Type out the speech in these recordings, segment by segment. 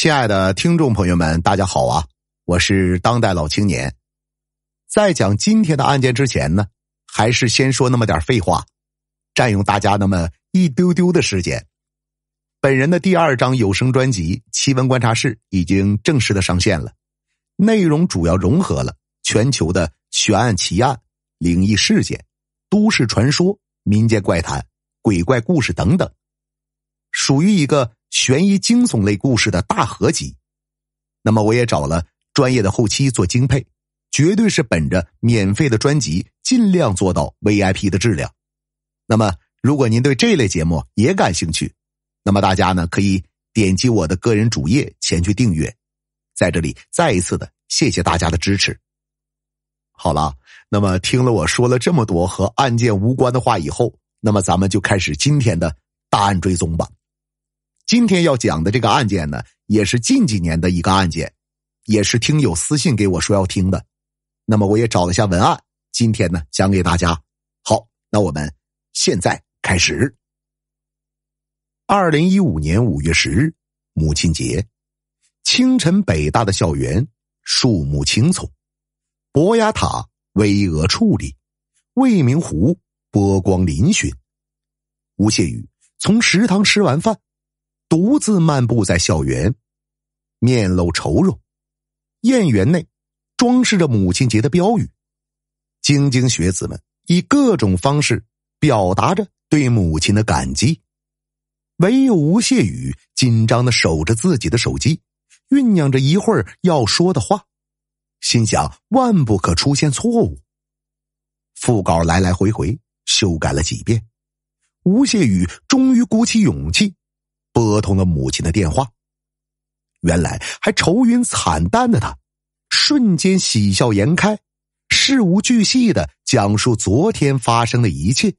亲爱的听众朋友们，大家好啊！我是当代老青年。在讲今天的案件之前呢，还是先说那么点废话，占用大家那么一丢丢的时间。本人的第二张有声专辑《奇闻观察室》已经正式的上线了，内容主要融合了全球的悬案、奇案、灵异事件、都市传说、民间怪谈、鬼怪故事等等，属于一个。悬疑惊悚类故事的大合集，那么我也找了专业的后期做精配，绝对是本着免费的专辑尽量做到 VIP 的质量。那么如果您对这类节目也感兴趣，那么大家呢可以点击我的个人主页前去订阅。在这里再一次的谢谢大家的支持。好了，那么听了我说了这么多和案件无关的话以后，那么咱们就开始今天的大案追踪吧。今天要讲的这个案件呢，也是近几年的一个案件，也是听友私信给我说要听的。那么我也找了下文案，今天呢讲给大家。好，那我们现在开始。二零一五年五月十日，母亲节，清晨北大的校园，树木青葱，博雅塔巍峨矗立，未名湖波光嶙峋。吴谢宇从食堂吃完饭。独自漫步在校园，面露愁容。燕园内装饰着母亲节的标语，晶晶学子们以各种方式表达着对母亲的感激。唯有吴谢宇紧张的守着自己的手机，酝酿着一会儿要说的话，心想万不可出现错误。副稿来来回回修改了几遍，吴谢宇终于鼓起勇气。拨通了母亲的电话，原来还愁云惨淡的他，瞬间喜笑颜开，事无巨细的讲述昨天发生的一切，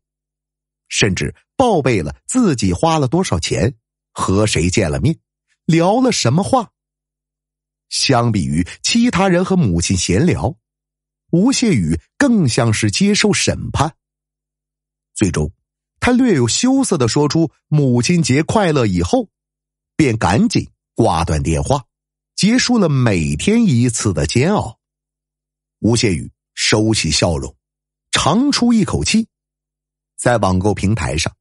甚至报备了自己花了多少钱，和谁见了面，聊了什么话。相比于其他人和母亲闲聊，吴谢宇更像是接受审判。最终。他略有羞涩的说出“母亲节快乐”以后，便赶紧挂断电话，结束了每天一次的煎熬。吴谢宇收起笑容，长出一口气，在网购平台上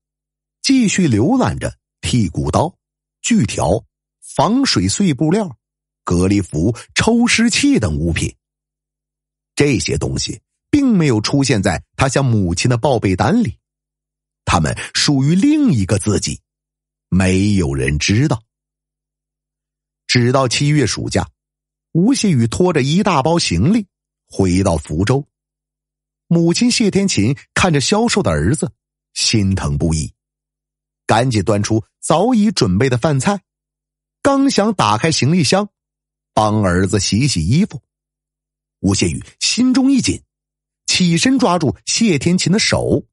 继续浏览着剔骨刀、锯条、防水碎布料、隔离服、抽湿器等物品。这些东西并没有出现在他向母亲的报备单里。他们属于另一个自己，没有人知道。直到七月暑假，吴谢宇拖着一大包行李回到福州，母亲谢天琴看着消瘦的儿子，心疼不已，赶紧端出早已准备的饭菜，刚想打开行李箱，帮儿子洗洗衣服，吴谢宇心中一紧，起身抓住谢天琴的手。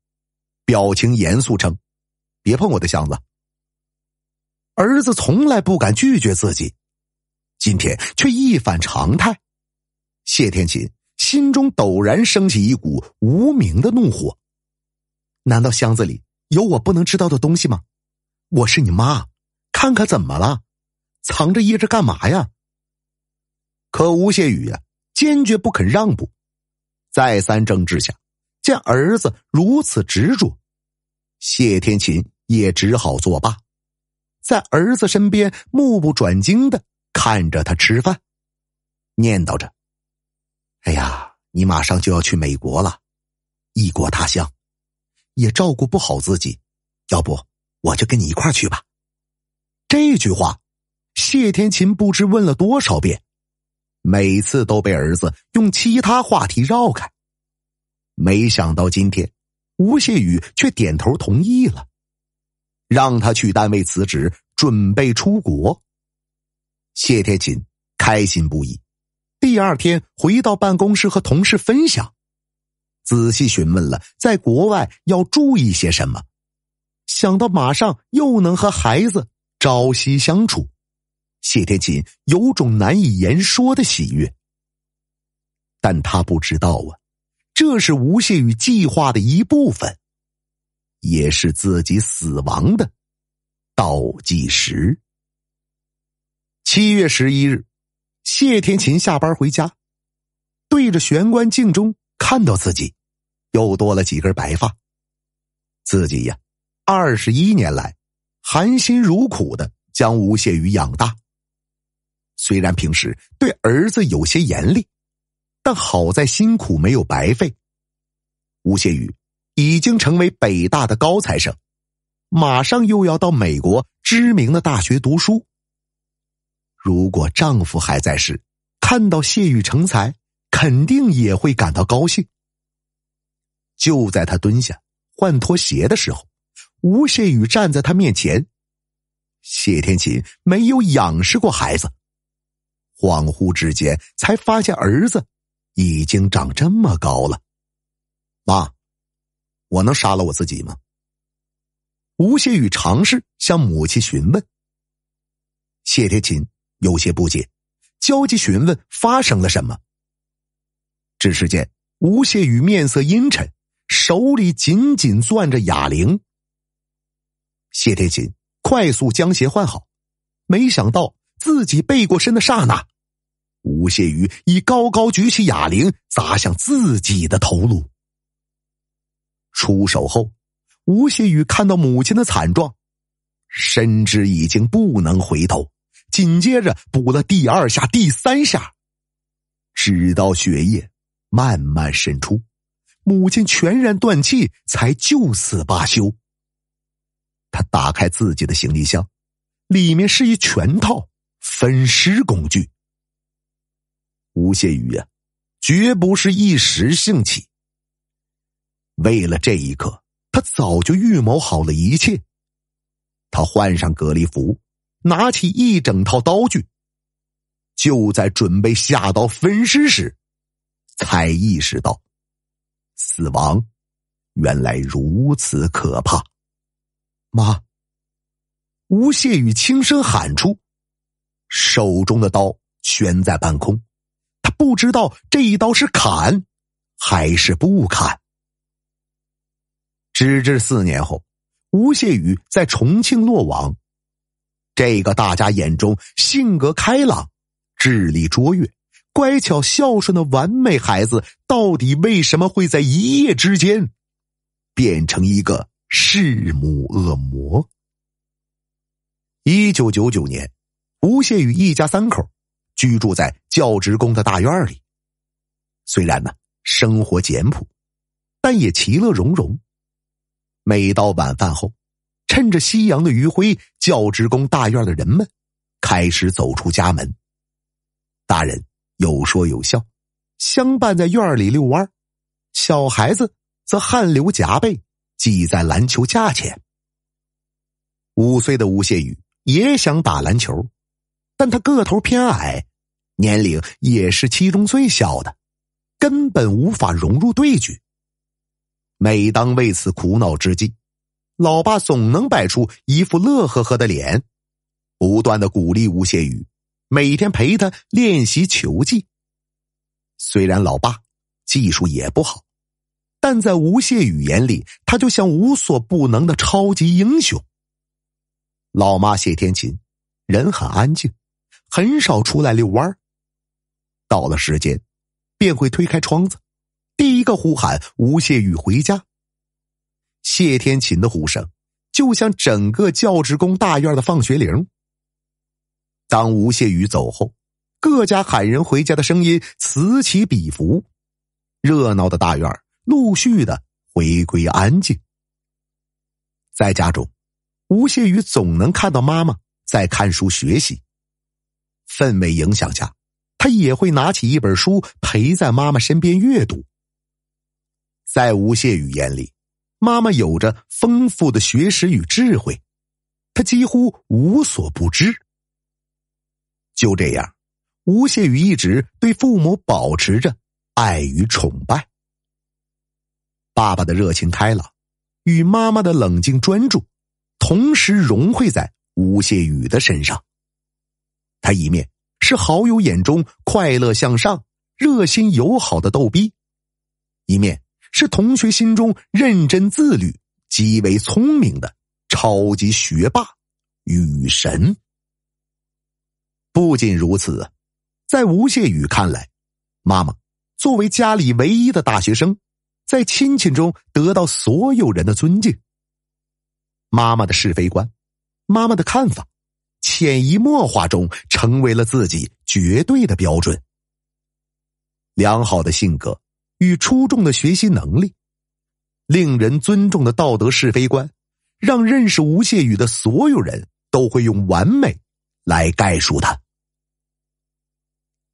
表情严肃称：“别碰我的箱子。”儿子从来不敢拒绝自己，今天却一反常态。谢天琴心中陡然升起一股无名的怒火：难道箱子里有我不能知道的东西吗？我是你妈，看看怎么了？藏着掖着干嘛呀？可吴谢宇啊，坚决不肯让步，再三争执下。见儿子如此执着，谢天琴也只好作罢，在儿子身边目不转睛的看着他吃饭，念叨着：“哎呀，你马上就要去美国了，异国他乡，也照顾不好自己，要不我就跟你一块去吧。”这句话，谢天琴不知问了多少遍，每次都被儿子用其他话题绕开。没想到今天，吴谢宇却点头同意了，让他去单位辞职，准备出国。谢天琴开心不已，第二天回到办公室和同事分享，仔细询问了在国外要注意些什么。想到马上又能和孩子朝夕相处，谢天琴有种难以言说的喜悦。但他不知道啊。这是吴谢宇计划的一部分，也是自己死亡的倒计时。七月十一日，谢天琴下班回家，对着玄关镜中看到自己又多了几根白发。自己呀，二十一年来含辛茹苦的将吴谢宇养大，虽然平时对儿子有些严厉。但好在辛苦没有白费，吴谢宇已经成为北大的高材生，马上又要到美国知名的大学读书。如果丈夫还在世，看到谢宇成才，肯定也会感到高兴。就在他蹲下换拖鞋的时候，吴谢宇站在他面前。谢天琴没有仰视过孩子，恍惚之间才发现儿子。已经长这么高了，妈，我能杀了我自己吗？吴谢宇尝试向母亲询问。谢天琴有些不解，焦急询问发生了什么。只是见吴谢宇面色阴沉，手里紧紧攥着哑铃。谢天琴快速将鞋换好，没想到自己背过身的刹那。吴谢宇已高高举起哑铃，砸向自己的头颅。出手后，吴谢宇看到母亲的惨状，深知已经不能回头，紧接着补了第二下、第三下，直到血液慢慢渗出，母亲全然断气，才就此罢休。他打开自己的行李箱，里面是一全套分尸工具。吴谢宇呀，绝不是一时兴起。为了这一刻，他早就预谋好了一切。他换上隔离服，拿起一整套刀具，就在准备下刀分尸时，才意识到死亡原来如此可怕。妈，吴谢宇轻声喊出，手中的刀悬在半空。不知道这一刀是砍，还是不砍。直至四年后，吴谢宇在重庆落网。这个大家眼中性格开朗、智力卓越、乖巧孝顺的完美孩子，到底为什么会在一夜之间变成一个弑母恶魔？一九九九年，吴谢宇一家三口。居住在教职工的大院里，虽然呢生活简朴，但也其乐融融。每到晚饭后，趁着夕阳的余晖，教职工大院的人们开始走出家门，大人有说有笑，相伴在院里遛弯；小孩子则汗流浃背，挤在篮球架前。五岁的吴谢宇也想打篮球。但他个头偏矮，年龄也是其中最小的，根本无法融入对局。每当为此苦恼之际，老爸总能摆出一副乐呵呵的脸，不断的鼓励吴谢宇，每天陪他练习球技。虽然老爸技术也不好，但在吴谢宇眼里，他就像无所不能的超级英雄。老妈谢天琴人很安静。很少出来遛弯到了时间，便会推开窗子，第一个呼喊吴谢宇回家。谢天琴的呼声就像整个教职工大院的放学铃。当吴谢宇走后，各家喊人回家的声音此起彼伏，热闹的大院陆续的回归安静。在家中，吴谢宇总能看到妈妈在看书学习。氛围影响下，他也会拿起一本书陪在妈妈身边阅读。在吴谢宇眼里，妈妈有着丰富的学识与智慧，他几乎无所不知。就这样，吴谢宇一直对父母保持着爱与崇拜。爸爸的热情开朗，与妈妈的冷静专注，同时融汇在吴谢宇的身上。他一面是好友眼中快乐向上、热心友好的逗逼，一面是同学心中认真自律、极为聪明的超级学霸雨神。不仅如此，在吴谢宇看来，妈妈作为家里唯一的大学生，在亲戚中得到所有人的尊敬。妈妈的是非观，妈妈的看法。潜移默化中，成为了自己绝对的标准。良好的性格与出众的学习能力，令人尊重的道德是非观，让认识吴谢宇的所有人都会用“完美”来概述他。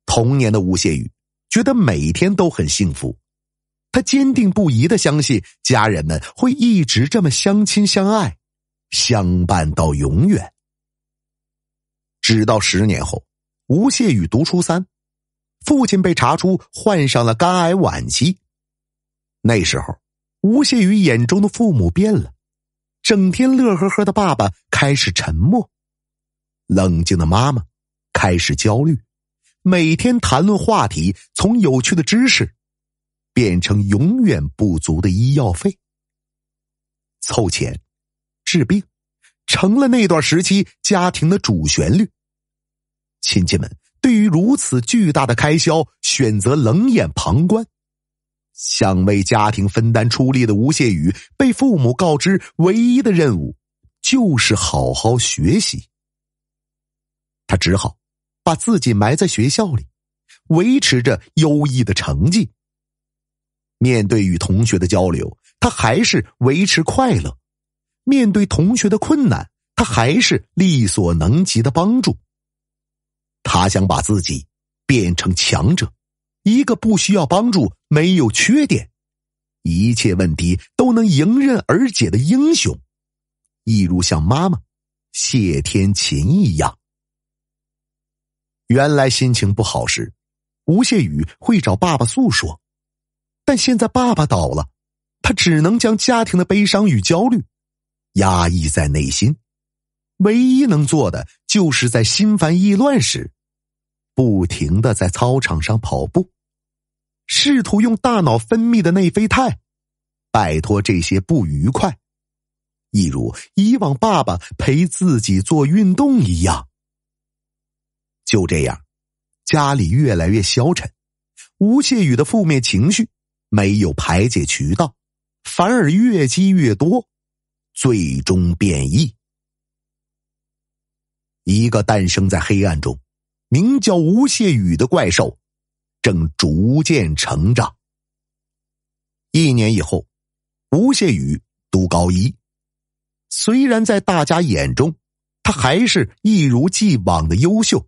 童年的吴谢宇觉得每天都很幸福，他坚定不移的相信家人们会一直这么相亲相爱，相伴到永远。直到十年后，吴谢宇读初三，父亲被查出患上了肝癌晚期。那时候，吴谢宇眼中的父母变了，整天乐呵呵的爸爸开始沉默，冷静的妈妈开始焦虑，每天谈论话题从有趣的知识，变成永远不足的医药费。凑钱治病，成了那段时期家庭的主旋律。亲戚们对于如此巨大的开销选择冷眼旁观，想为家庭分担出力的吴谢宇被父母告知，唯一的任务就是好好学习。他只好把自己埋在学校里，维持着优异的成绩。面对与同学的交流，他还是维持快乐；面对同学的困难，他还是力所能及的帮助。他想把自己变成强者，一个不需要帮助、没有缺点、一切问题都能迎刃而解的英雄，一如像妈妈谢天琴一样。原来心情不好时，吴谢宇会找爸爸诉说，但现在爸爸倒了，他只能将家庭的悲伤与焦虑压抑在内心。唯一能做的，就是在心烦意乱时，不停的在操场上跑步，试图用大脑分泌的内啡肽，摆脱这些不愉快，一如以往爸爸陪自己做运动一样。就这样，家里越来越消沉，吴谢宇的负面情绪没有排解渠道，反而越积越多，最终变异。一个诞生在黑暗中，名叫吴谢宇的怪兽，正逐渐成长。一年以后，吴谢宇读高一，虽然在大家眼中，他还是一如既往的优秀，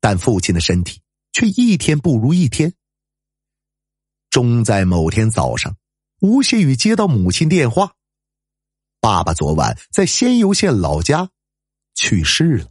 但父亲的身体却一天不如一天。终在某天早上，吴谢宇接到母亲电话：“爸爸昨晚在仙游县老家。”去世了。